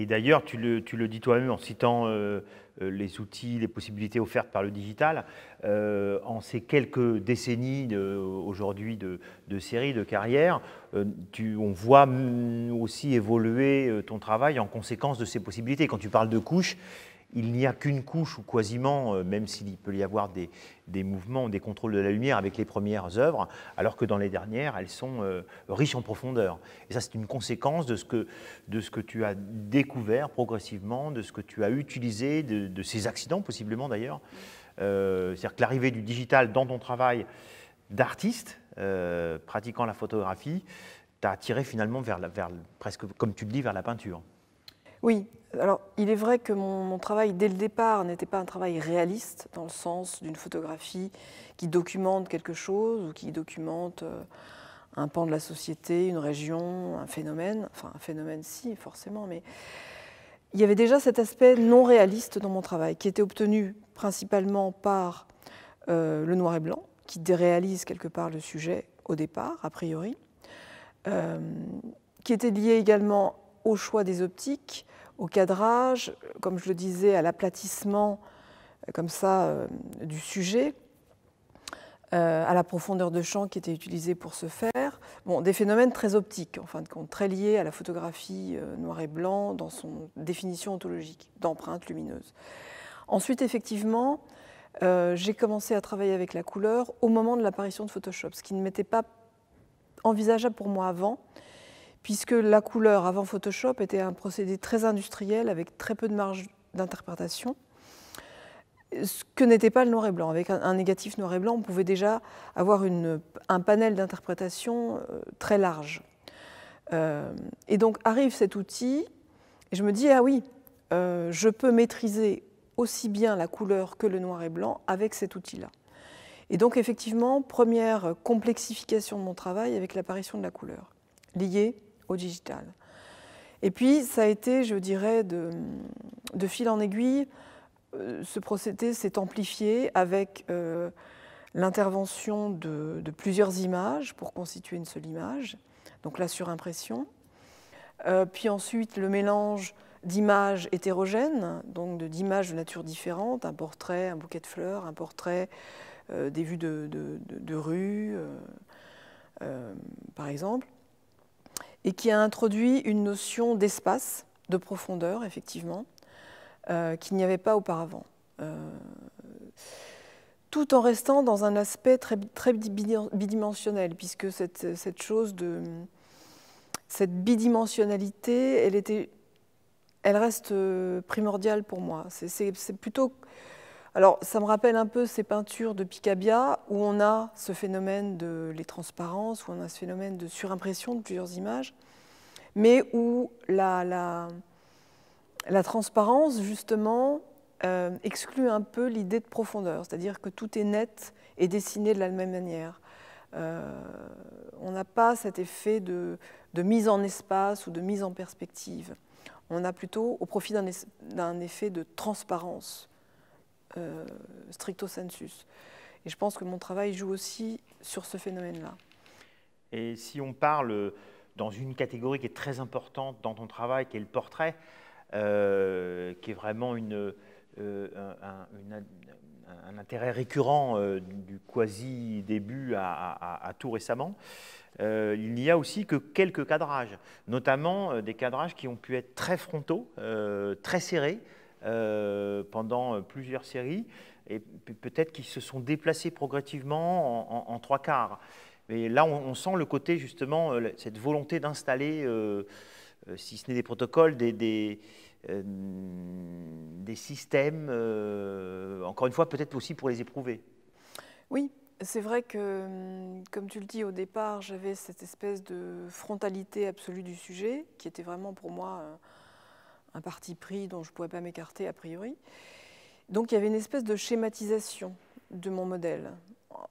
Et d'ailleurs, tu le, dis toi-même en citant euh, euh, les outils, les possibilités offertes par le digital. Euh, en ces quelques décennies aujourd'hui de, de, série, de carrière, on voit aussi évoluer ton travail en conséquence de ces possibilités. Quand tu parles de couches, il n'y a qu'une couche, ou quasiment, euh, même s'il peut y avoir des, des mouvements, des contrôles de la lumière avec les premières œuvres, alors que dans les dernières, elles sont euh, riches en profondeur. Et ça, c'est une conséquence de ce, que, tu as découvert progressivement, de ce que tu as utilisé, de, ces accidents, possiblement d'ailleurs. Euh, c'est-à-dire que l'arrivée du digital dans ton travail d'artiste, pratiquant la photographie, t'a attiré finalement vers, vers, presque, comme tu le dis, vers la peinture. Oui, alors il est vrai que mon, travail dès le départ n'était pas un travail réaliste, dans le sens d'une photographie qui documente quelque chose ou qui documente euh, un pan de la société, une région, un phénomène, enfin un phénomène si forcément, mais il y avait déjà cet aspect non réaliste dans mon travail qui était obtenu principalement par euh, le noir et blanc, qui déréalise quelque part le sujet au départ, a priori, euh, qui était lié également au choix des optiques, au cadrage, comme je le disais, à l'aplatissement euh, comme ça euh, du sujet, euh, à la profondeur de champ qui était utilisée pour ce faire. Bon, des phénomènes très optiques, très liés à la photographie noir et blanc dans son définition ontologique d'empreinte lumineuse. Ensuite, effectivement, j'ai commencé à travailler avec la couleur au moment de l'apparition de Photoshop, ce qui ne m'était pas envisageable pour moi avant puisque la couleur avant Photoshop était un procédé très industriel avec très peu de marge d'interprétation, ce que n'était pas le noir et blanc. Avec un, négatif noir et blanc, on pouvait déjà avoir un panel d'interprétation euh, très large. Euh, et donc arrive cet outil, et je me dis, ah oui, euh, je peux maîtriser aussi bien la couleur que le noir et blanc avec cet outil-là. Et donc effectivement, première complexification de mon travail avec l'apparition de la couleur, liée au digital. Et puis, ça a été, je dirais, de, fil en aiguille, euh, ce procédé s'est amplifié avec euh, l'intervention de, plusieurs images pour constituer une seule image, donc la surimpression. Euh, puis ensuite, le mélange d'images hétérogènes, donc d'images de nature différente, un portrait, un bouquet de fleurs, un portrait, des vues de, de rue, par exemple et qui a introduit une notion d'espace, de profondeur, effectivement, euh, qu'il n'y avait pas auparavant. Euh, tout en restant dans un aspect très, bidimensionnel, puisque cette, cette, chose de cette bidimensionnalité, elle, était, elle reste euh, primordiale pour moi. C'est plutôt alors, ça me rappelle un peu ces peintures de Picabia où on a ce phénomène de les transparences, où on a ce phénomène de surimpression de plusieurs images, mais où la, transparence, justement, euh, exclut un peu l'idée de profondeur, c'est-à-dire que tout est net et dessiné de la même manière. Euh, on n'a pas cet effet de, mise en espace ou de mise en perspective. On a plutôt, au profit d'un effet de transparence, euh, stricto sensus. Et je pense que mon travail joue aussi sur ce phénomène-là. Et si on parle dans une catégorie qui est très importante dans ton travail, qui est le portrait, euh, qui est vraiment euh, un, intérêt récurrent du quasi début à tout récemment. il n'y a aussi que quelques cadrages, notamment des cadrages qui ont pu être très frontaux, très serrés, euh, pendant euh, plusieurs séries, et peut-être qu'ils se sont déplacés progressivement en, trois quarts. Mais là, on, sent le côté, justement, euh, cette volonté d'installer, si ce n'est des protocoles, des, des, des systèmes, encore une fois, peut-être aussi pour les éprouver. Oui, c'est vrai que, hum, comme tu le dis au départ, j'avais cette espèce de frontalité absolue du sujet, qui était vraiment pour moi un parti pris dont je ne pouvais pas m'écarter a priori. Donc il y avait une espèce de schématisation de mon modèle.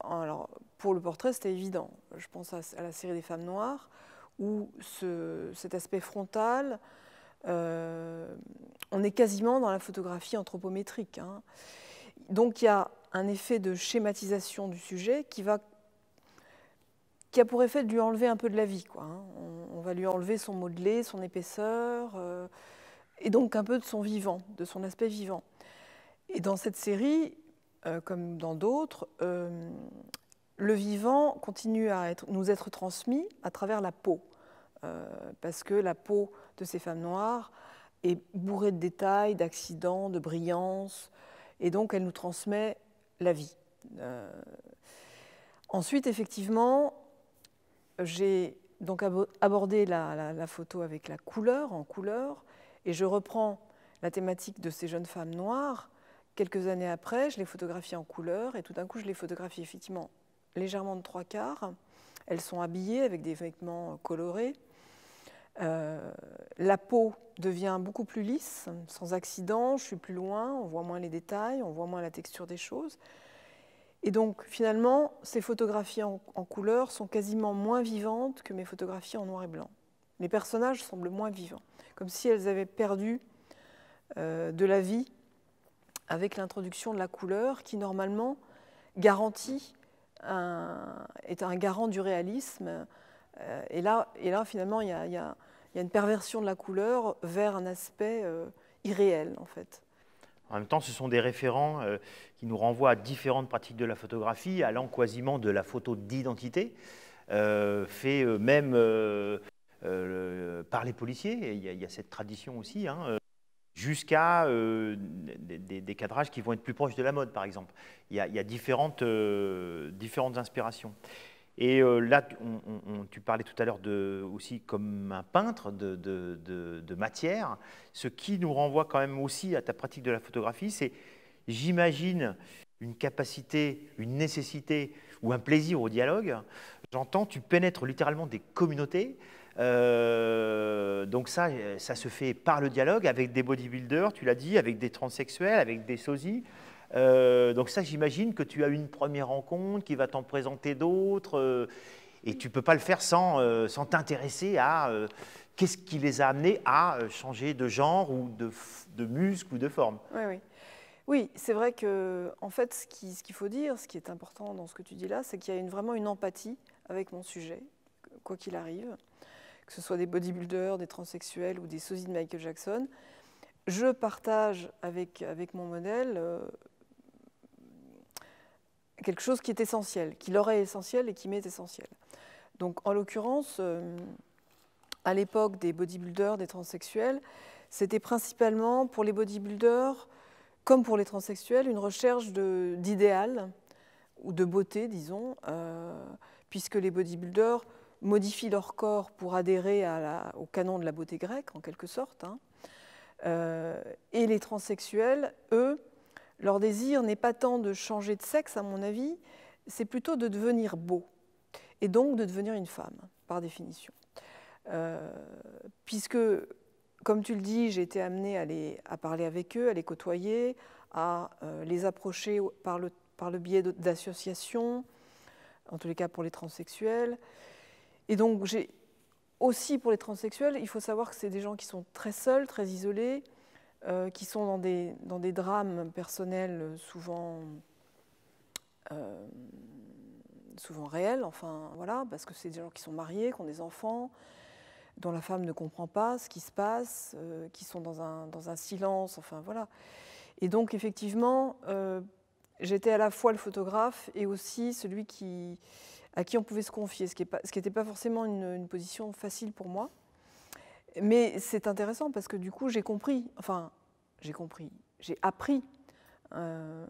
Alors, pour le portrait, c'était évident. Je pense à, la série des femmes noires, où cet aspect frontal, euh, on est quasiment dans la photographie anthropométrique. Hein. Donc il y a un effet de schématisation du sujet qui, va, qui a pour effet de lui enlever un peu de la vie. Hein. on, va lui enlever son modelé, son épaisseur. Euh, et donc un peu de son vivant, de son aspect vivant. Et dans cette série, euh, comme dans d'autres, euh, le vivant continue à être, nous être transmis à travers la peau, euh, parce que la peau de ces femmes noires est bourrée de détails, d'accidents, de brillance, et donc elle nous transmet la vie. ensuite, effectivement, j'ai donc abordé la, photo avec la couleur, en couleur, et je reprends la thématique de ces jeunes femmes noires. Quelques années après, je les photographie en couleur et tout d'un coup, je les photographie effectivement légèrement de trois quarts. Elles sont habillées avec des vêtements colorés. Euh, la peau devient beaucoup plus lisse, sans accident, je suis plus loin, on voit moins les détails, on voit moins la texture des choses. Et donc finalement, ces photographies en couleur sont quasiment moins vivantes que mes photographies en noir et blanc. Les personnages semblent moins vivants, comme si elles avaient perdu euh, de la vie avec l'introduction de la couleur qui normalement garantit un, est un garant du réalisme. Euh, et, là, et là, finalement, il y, a, une perversion de la couleur vers un aspect euh, irréel, en fait. En même temps, ce sont des référents qui nous renvoient à différentes pratiques de la photographie, allant quasiment de la photo d'identité, fait même euh, par les policiers. Il y, a, cette tradition aussi. Hein, euh, jusqu'à euh, des, cadrages qui vont être plus proches de la mode, par exemple. Il y a, différentes, inspirations. Et là, tu parlais tout à l'heure aussi comme un peintre de, de, matière. Ce qui nous renvoie quand même aussi à ta pratique de la photographie, c'est, j'imagine, une capacité, une nécessité ou un plaisir au dialogue. J'entends, tu pénètres littéralement des communautés. Euh, donc ça, ça se fait par le dialogue, avec des bodybuilders, tu l'as dit, avec des transsexuels, avec des sosies. Euh, donc ça, j'imagine que tu as une première rencontre qui va t'en présenter d'autres. Euh, et tu peux pas le faire sans, t'intéresser à qu'est-ce qui les a amenés à changer de genre ou de, muscle ou de forme. Oui, oui. Oui, c'est vrai que, en fait, ce qu'il faut dire, ce qui est important dans ce que tu dis là, c'est qu'il y a une, vraiment une empathie avec mon sujet, quoi qu'il arrive que ce soit des bodybuilders, des transsexuels ou des sosies de Michael Jackson, je partage avec, avec mon modèle euh, quelque chose qui est essentiel, qui leur est essentiel et qui m'est essentiel. Donc en l'occurrence, euh, à l'époque des bodybuilders, des transsexuels, c'était principalement pour les bodybuilders, comme pour les transsexuels, une recherche d'idéal ou de beauté, disons, euh, puisque les bodybuilders modifient leur corps pour adhérer au canon de la beauté grecque, en quelque sorte. Hein. Euh, et les transsexuels, eux, leur désir n'est pas tant de changer de sexe, à mon avis, c'est plutôt de devenir beau, et donc de devenir une femme, par définition. Euh, puisque, comme tu le dis, j'ai été amenée à, parler avec eux, à les côtoyer, à euh, les approcher par le biais d'associations, en tous les cas pour les transsexuels. Et donc, j'ai aussi pour les transsexuels, il faut savoir que c'est des gens qui sont très seuls, très isolés, euh, qui sont dans des, dans des drames personnels souvent, euh, souvent réels, enfin voilà, parce que c'est des gens qui sont mariés, qui ont des enfants, dont la femme ne comprend pas ce qui se passe, euh, qui sont dans un, dans un silence, enfin voilà. Et donc effectivement, j'étais à la fois le photographe et aussi celui qui, à qui on pouvait se confier, ce qui n'était pas, forcément une, position facile pour moi. Mais c'est intéressant parce que du coup, j'ai compris, enfin, j'ai compris, j'ai appris euh,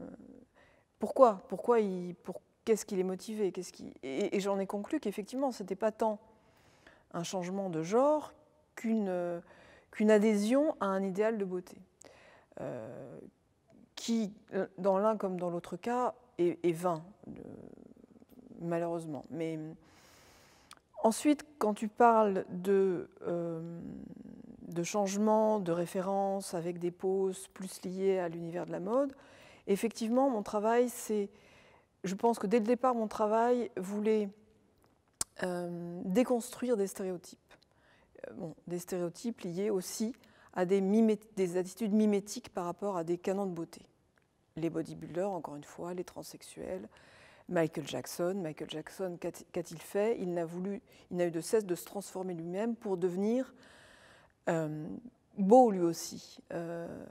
pourquoi, pourquoi il, pour, qu'est-ce qui les motivait, qu'est-ce qui, et, j'en ai conclu qu'effectivement, ce n'était pas tant un changement de genre qu'une adhésion à un idéal de beauté, euh, qui, dans l'un comme dans l'autre cas, est, vain. Euh, malheureusement. Mais hum, ensuite, quand tu parles de, changements, de changement de référence avec des poses plus liées à l'univers de la mode, effectivement, mon travail, c'est. Je pense que dès le départ, mon travail voulait hum, déconstruire des stéréotypes. Euh, des stéréotypes liés aussi à des, des, attitudes mimétiques par rapport à des canons de beauté. Les bodybuilders, encore une fois, les transsexuels, Michael Jackson. Michael Jackson, qu'a-t-il fait Il n'a eu de cesse de se transformer lui-même pour devenir euh, beau lui aussi. Euh,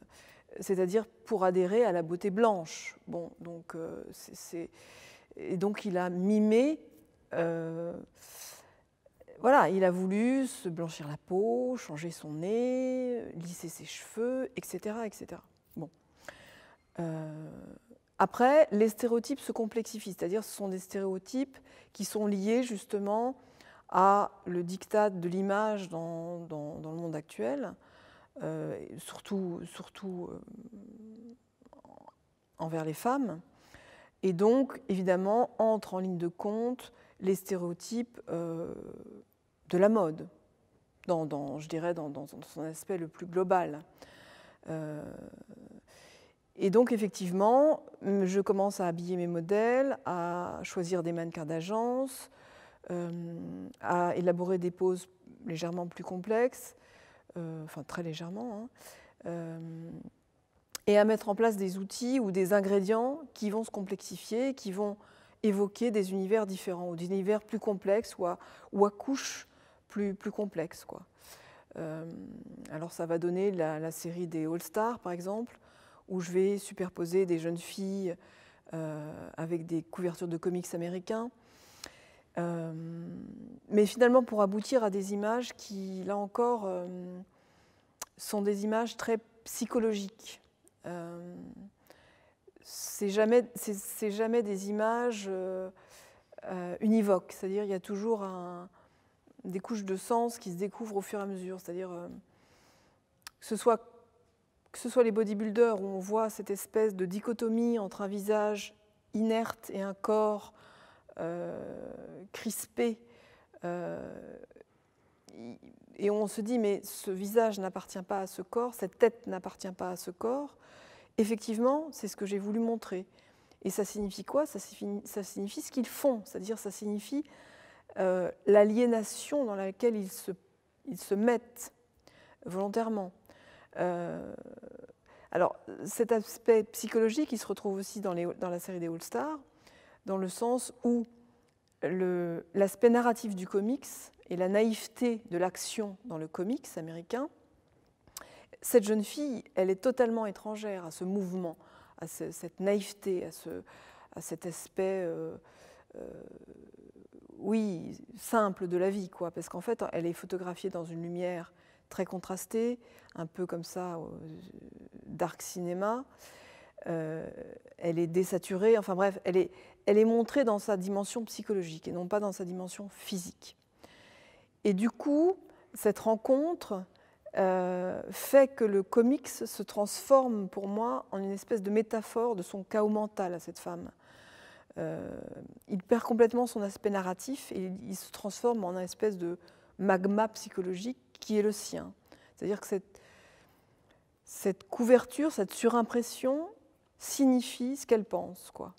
c'est-à-dire pour adhérer à la beauté blanche. Bon, donc euh, c'est, et donc il a mimé. voilà, il a voulu se blanchir la peau, changer son nez, lisser ses cheveux, etc., etc. Bon. Après, les stéréotypes se complexifient, c'est-à-dire ce sont des stéréotypes qui sont liés justement à le diktat de l'image dans, le monde actuel, euh, surtout, surtout euh, envers les femmes. Et donc, évidemment, entrent en ligne de compte les stéréotypes euh, de la mode, dans, je dirais, dans, son aspect le plus global. Et donc effectivement, je commence à habiller mes modèles, à choisir des mannequins d'agence, euh, à élaborer des poses légèrement plus complexes, euh, enfin très légèrement, hein, euh, et à mettre en place des outils ou des ingrédients qui vont se complexifier, qui vont évoquer des univers différents, ou des univers plus complexes, ou à, ou couches plus, complexes. alors ça va donner la, la série des All-Stars, par exemple, où je vais superposer des jeunes filles euh, avec des couvertures de comics américains. Euh, mais finalement, pour aboutir à des images qui, là encore, euh, sont des images très psychologiques. c'est jamais, c'est, jamais des images univoques, c'est-à-dire il y a toujours un, des couches de sens qui se découvrent au fur et à mesure. C'est-à-dire que ce soit que ce soit les bodybuilders où on voit cette espèce de dichotomie entre un visage inerte et un corps euh, crispé. Euh, et on se dit, mais ce visage n'appartient pas à ce corps, cette tête n'appartient pas à ce corps. Effectivement, c'est ce que j'ai voulu montrer. Et ça signifie quoi ça signifie, ce qu'ils font, c'est-à-dire ça signifie euh, l'aliénation dans laquelle ils se mettent volontairement. Euh, alors, cet aspect psychologique, il se retrouve aussi dans, dans la série des All-Stars, dans le sens où l'aspect narratif du comics et la naïveté de l'action dans le comics américain, cette jeune fille, elle est totalement étrangère à ce mouvement, à cette naïveté, à, à cet aspect, euh, euh, oui, simple de la vie, quoi, parce qu'en fait, elle est photographiée dans une lumière très contrastée, un peu comme ça, dark cinéma. Euh, elle est désaturée, enfin bref, elle est, elle est montrée dans sa dimension psychologique et non pas dans sa dimension physique. Et du coup, cette rencontre euh, fait que le comics se transforme pour moi en une espèce de métaphore de son chaos mental à cette femme. Euh, il perd complètement son aspect narratif et il se transforme en une espèce de magma psychologique qui est le sien. C'est-à-dire que cette, couverture, cette surimpression signifie ce qu'elle pense, quoi.